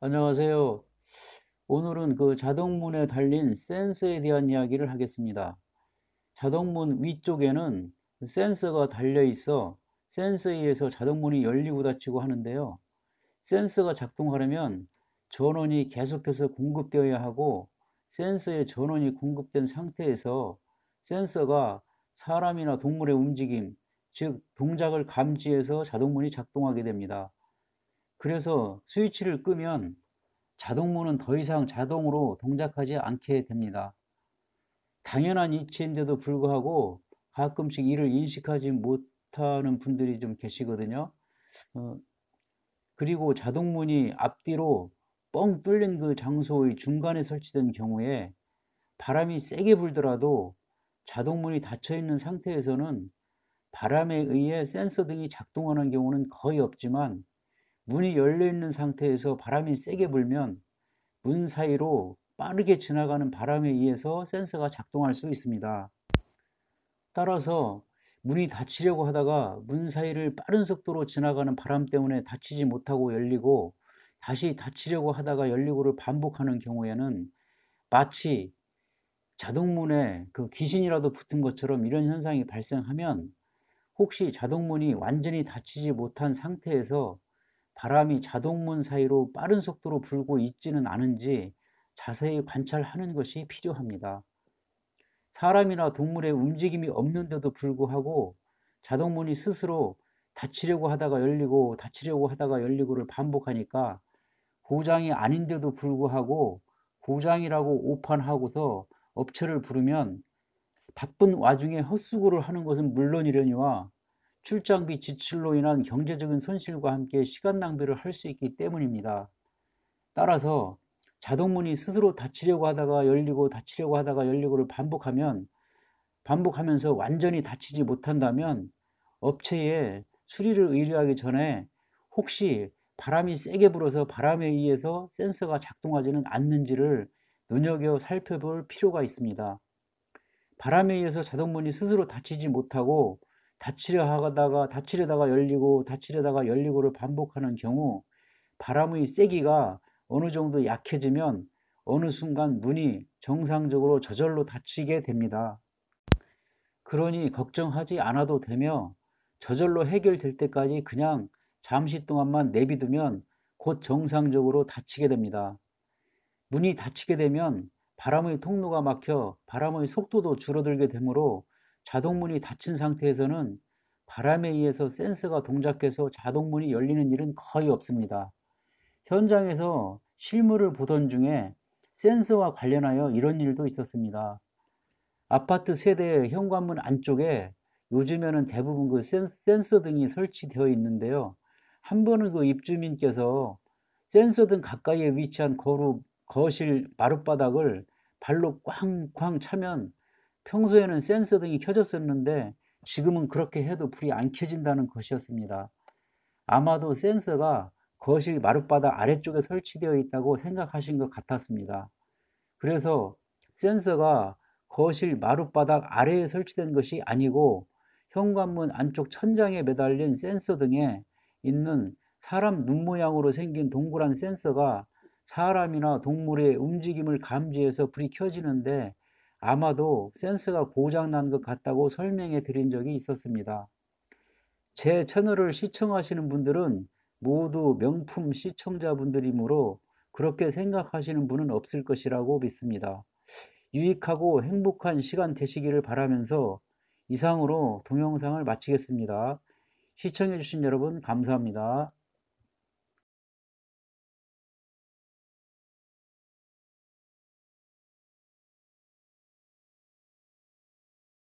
안녕하세요. 오늘은 그 자동문에 달린 센서에 대한 이야기를 하겠습니다. 자동문 위쪽에는 센서가 달려 있어 센서에 의해서 자동문이 열리고 닫히고 하는데요. 센서가 작동하려면 전원이 계속해서 공급되어야 하고 센서에 전원이 공급된 상태에서 센서가 사람이나 동물의 움직임, 즉 동작을 감지해서 자동문이 작동하게 됩니다. 그래서 스위치를 끄면 자동문은 더 이상 자동으로 동작하지 않게 됩니다. 당연한 이치인데도 불구하고 가끔씩 이를 인식하지 못하는 분들이 좀 계시거든요. 어, 그리고 자동문이 앞뒤로 뻥 뚫린 그 장소의 중간에 설치된 경우에 바람이 세게 불더라도 자동문이 닫혀 있는 상태에서는 바람에 의해 센서 등이 작동하는 경우는 거의 없지만 문이 열려 있는 상태에서 바람이 세게 불면 문 사이로 빠르게 지나가는 바람에 의해서 센서가 작동할 수 있습니다. 따라서 문이 닫히려고 하다가 문 사이를 빠른 속도로 지나가는 바람 때문에 닫히지 못하고 열리고 다시 닫히려고 하다가 열리고를 반복하는 경우에는 마치 자동문에 그 귀신이라도 붙은 것처럼 이런 현상이 발생하면 혹시 자동문이 완전히 닫히지 못한 상태에서 바람이 자동문 사이로 빠른 속도로 불고 있지는 않은지 자세히 관찰하는 것이 필요합니다. 사람이나 동물의 움직임이 없는데도 불구하고 자동문이 스스로 닫히려고 하다가 열리고 닫히려고 하다가 열리고를 반복하니까 고장이 아닌데도 불구하고 고장이라고 오판하고서 업체를 부르면 바쁜 와중에 헛수고를 하는 것은 물론이려니와 출장비 지출로 인한 경제적인 손실과 함께 시간 낭비를 할 수 있기 때문입니다. 따라서 자동문이 스스로 닫히려고 하다가 열리고 닫히려고 하다가 열리고를 반복하면 반복하면서 완전히 닫히지 못한다면 업체에 수리를 의뢰하기 전에 혹시 바람이 세게 불어서 바람에 의해서 센서가 작동하지는 않는지를 눈여겨 살펴볼 필요가 있습니다. 바람에 의해서 자동문이 스스로 닫히지 못하고 다치려 하다가 다치려다가 열리고 다치려다가 열리고를 반복하는 경우 바람의 세기가 어느 정도 약해지면 어느 순간 문이 정상적으로 저절로 닫히게 됩니다. 그러니 걱정하지 않아도 되며 저절로 해결될 때까지 그냥 잠시 동안만 내비두면 곧 정상적으로 닫히게 됩니다. 문이 닫히게 되면 바람의 통로가 막혀 바람의 속도도 줄어들게 되므로 자동문이 닫힌 상태에서는 바람에 의해서 센서가 동작해서 자동문이 열리는 일은 거의 없습니다. 현장에서 실물을 보던 중에 센서와 관련하여 이런 일도 있었습니다. 아파트 세대의 현관문 안쪽에 요즘에는 대부분 그 센서 등이 설치되어 있는데요. 한 번은 그 입주민께서 센서 등 가까이에 위치한 거루, 거실 마룻바닥을 발로 꽝꽝 차면 평소에는 센서 등이 켜졌었는데 지금은 그렇게 해도 불이 안 켜진다는 것이었습니다. 아마도 센서가 거실 마룻바닥 아래쪽에 설치되어 있다고 생각하신 것 같았습니다. 그래서 센서가 거실 마룻바닥 아래에 설치된 것이 아니고 현관문 안쪽 천장에 매달린 센서 등에 있는 사람 눈 모양으로 생긴 동그란 센서가 사람이나 동물의 움직임을 감지해서 불이 켜지는데 아마도 센스가 고장난 것 같다고 설명해 드린 적이 있었습니다. 제 채널을 시청하시는 분들은 모두 명품 시청자분들이므로 그렇게 생각하시는 분은 없을 것이라고 믿습니다. 유익하고 행복한 시간 되시기를 바라면서 이상으로 동영상을 마치겠습니다. 시청해주신 여러분 감사합니다.